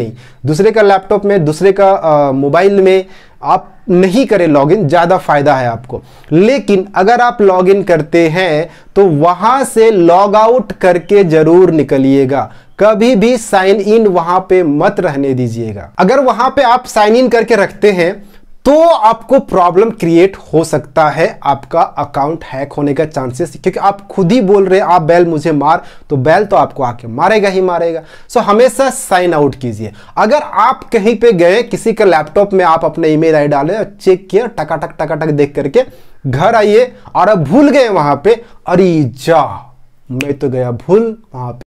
नहीं दूसरे का लैपटॉप में दूसरे का मोबाइल में आप नहीं करें लॉगिन ज़्यादा फायदा है आपको लेकिन अगर आप लॉगिन करते हैं तो वहाँ से लॉग आउट करके ज़रूर निकलिएगा कभी भी साइन इन वहाँ पे मत रहने दीजिएगा अगर वहाँ पे आप साइन इन करके रखते हैं तो आपको प्रॉब्लम क्रिएट हो सकता है आपका अकाउंट हैक होने का चांसेस क्योंकि आप खुद ही बोल रहे हैं आप बैल मुझे मार तो बैल तो आपको आके मारेगा ही मारेगा सो हमेशा साइन आउट कीजिए अगर आप कहीं पे गए किसी के लैपटॉप में आप अपने ईमेल आई डाले और चेक किया टकाटक टकाटक देख करके घर आइए और अब भूल गए वहां पे अरे जा मैं तो गया भूल वहां पर